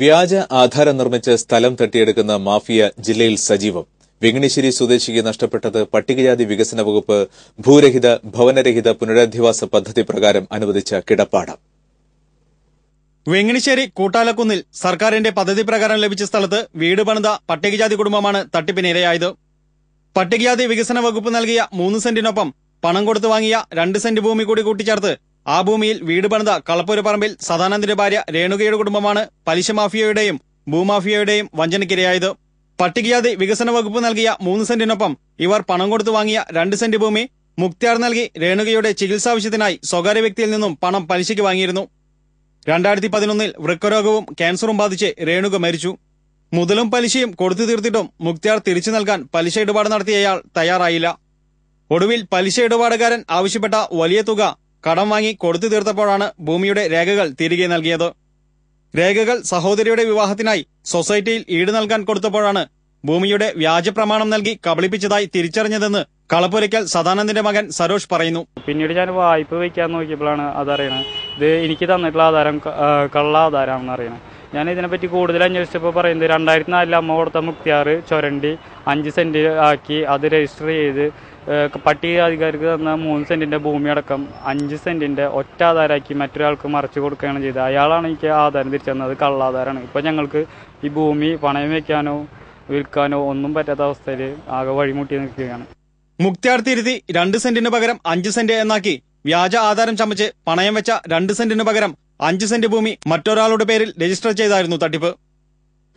വ്യാജ ആധാരം നിർമ്മിച്ച് സ്ഥലം തട്ടിയെടുക്കുന്ന മാഫിയ ജില്ലയിൽ സജീവം വെങ്ങണിശ്ശേരി സ്വദേശിക്ക് നഷ്ടപ്പെട്ടത് പട്ടികജാതി വികസന വകുപ്പ് ഭൂരഹിത ഭവനരഹിത പുനരധിവാസ പദ്ധതി പ്രകാരം അനുവദിച്ച കിടപ്പാടം വെങ്ങണിശ്ശേരി കൂട്ടാലക്കുന്നിൽ സർക്കാരിന്റെ പദ്ധതി പ്രകാരം ലഭിച്ച സ്ഥലത്ത് വീട് പണിത പട്ടികജാതി കുടുംബമാണ് തട്ടിപ്പിനിരയായത് പട്ടികജാതി വികസന വകുപ്പ് നൽകിയ മൂന്ന് സെന്റിനൊപ്പം പണം കൊടുത്തു വാങ്ങിയ രണ്ട് സെന്റ് ഭൂമി കൂടി കൂട്ടിച്ചേർത്ത് ആ ഭൂമിയിൽ വീട് പണിത കളപ്പൂരപ്പറമ്പിൽ പറമ്പിൽ സദാനന്ദിന്റെ ഭാര്യ രേണുകയുടെ കുടുംബമാണ് പലിശ മാഫിയയുടെയും ഭൂമാഫിയയുടെയും വഞ്ചനയ്ക്കിരയായത് പട്ടികജാതി വികസന വകുപ്പ് നൽകിയ മൂന്ന് സെന്റിനൊപ്പം ഇവർ പണം കൊടുത്തു വാങ്ങിയ രണ്ട് സെന്റ് ഭൂമി മുക്തിയാർ നൽകി രേണുകയുടെ ചികിത്സാവശ്യത്തിനായി സ്വകാര്യ വ്യക്തിയിൽ നിന്നും പണം പലിശയ്ക്ക് വാങ്ങിയിരുന്നു രണ്ടായിരത്തി പതിനൊന്നിൽ വൃക്കരോഗവും ക്യാൻസറും ബാധിച്ച് രേണുക മരിച്ചു മുതലും പലിശയും കൊടുത്തു തീർത്തിട്ടും മുക്തിയാർ തിരിച്ചു നൽകാൻ പലിശ ഇടപാട് നടത്തിയയാൾ തയ്യാറായില്ല ഒടുവിൽ പലിശ ഇടപാടുകാരൻ ആവശ്യപ്പെട്ട വലിയ തുക കടം വാങ്ങി കൊടുത്തു തീർത്തപ്പോഴാണ് ഭൂമിയുടെ രേഖകൾ തിരികെ നൽകിയത് രേഖകൾ സഹോദരിയുടെ വിവാഹത്തിനായി സൊസൈറ്റിയിൽ ഈട് നൽകാൻ കൊടുത്തപ്പോഴാണ് ഭൂമിയുടെ വ്യാജപ്രമാണം നൽകി കബളിപ്പിച്ചതായി തിരിച്ചറിഞ്ഞതെന്ന് കളപ്പൊരിക്കൽ സദാനന്ദന്റെ മകൻ സരോഷ് പറയുന്നു പിന്നീട് ഞാൻ വായ്പ വയ്ക്കാൻ നോക്കിയപ്പോഴാണ് അതറിയണത് ഇത് എനിക്ക് തന്നിട്ടുള്ള ആധാരം കള്ള ആധാരമാണെന്ന് ഞാൻ ഇതിനെപ്പറ്റി കൂടുതൽ അന്വേഷിച്ചപ്പോൾ പറയുന്നത് രണ്ടായിരത്തി നാലിൽ അമ്മ കൊടുത്ത മുക്തിയാറ് ചൊരണ്ടി അഞ്ച് സെൻറ്റ് ആക്കി അത് രജിസ്റ്റർ ചെയ്ത് പട്ടികാധികാരിക്ക് തന്ന മൂന്ന് സെന്റിന്റെ ഭൂമി അടക്കം അഞ്ച് സെന്റിന്റെ ഒറ്റ ആധാരമാക്കി മറ്റൊരാൾക്ക് മറച്ചു കൊടുക്കുകയാണ് ചെയ്തത് അയാളാണ് എനിക്ക് ആധാരം തിരിച്ചു തന്നത് കള്ളാധാരമാണ് ഇപ്പോൾ ഞങ്ങൾക്ക് ഈ ഭൂമി പണയം വെക്കാനോ വിൽക്കാനോ ഒന്നും പറ്റാത്ത അവസ്ഥയിൽ ആകെ വഴിമുട്ടി നിൽക്കുകയാണ് മുക്തിയാർ തിരുത്തി രണ്ട് സെന്റിന് പകരം അഞ്ച് സെന്റ് എന്നാക്കി വ്യാജ ആധാരം ചമച്ച് പണയം വെച്ച രണ്ട് സെന്റിന് പകരം അഞ്ച് സെന്റ് ഭൂമി മറ്റൊരാളുടെ പേരിൽ രജിസ്റ്റർ ചെയ്തായിരുന്നു തട്ടിപ്പ്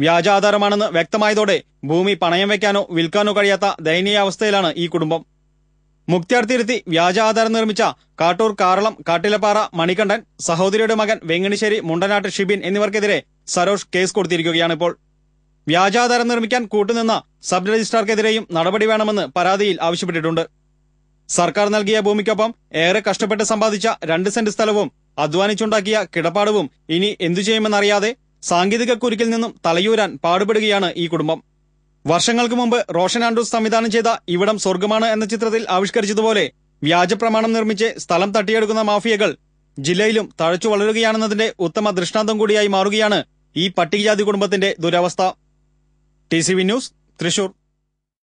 വ്യാജാധാരമാണെന്ന് വ്യക്തമായതോടെ ഭൂമി പണയം വയ്ക്കാനോ വിൽക്കാനോ കഴിയാത്ത ദയനീയാവസ്ഥയിലാണ് ഈ കുടുംബം മുക്തിയാർത്തിരുത്തി വ്യാജാധാരം നിർമ്മിച്ച കാട്ടൂർ കാറളം കാട്ടിലപ്പാറ മണികണ്ഠൻ സഹോദരിയുടെ മകൻ വെങ്ങണിശ്ശേരി മുണ്ടനാട്ട് ഷിബിൻ എന്നിവർക്കെതിരെ സരോഷ് കേസ് കൊടുത്തിരിക്കുകയാണ് ഇപ്പോൾ വ്യാജാധാരം നിർമ്മിക്കാൻ കൂട്ടുനിന്ന സബ് രജിസ്ട്രാർക്കെതിരെയും നടപടി വേണമെന്ന് പരാതിയിൽ ആവശ്യപ്പെട്ടിട്ടുണ്ട് സർക്കാർ നൽകിയ ഭൂമിക്കൊപ്പം ഏറെ കഷ്ടപ്പെട്ട് സമ്പാദിച്ച രണ്ട് സെന്റ് സ്ഥലവും അധ്വാനിച്ചുണ്ടാക്കിയ കിടപ്പാടവും ഇനി എന്തു ചെയ്യുമെന്നറിയാതെ സാങ്കേതിക കുരുക്കിൽ നിന്നും തലയൂരാൻ പാടുപെടുകയാണ് ഈ കുടുംബം വർഷങ്ങൾക്ക് മുമ്പ് റോഷൻ ആൻഡ്രൂസ് സംവിധാനം ചെയ്ത ഇവിടം സ്വർഗമാണ് എന്ന ചിത്രത്തിൽ ആവിഷ്കരിച്ചതുപോലെ വ്യാജപ്രമാണം നിർമ്മിച്ച് സ്ഥലം തട്ടിയെടുക്കുന്ന മാഫിയകൾ ജില്ലയിലും തഴച്ചു വളരുകയാണെന്നതിന്റെ ഉത്തമ ദൃഷ്ടാന്തം കൂടിയായി മാറുകയാണ് ഈ പട്ടികജാതി കുടുംബത്തിന്റെ ദുരവസ്ഥ ടി ന്യൂസ് തൃശൂർ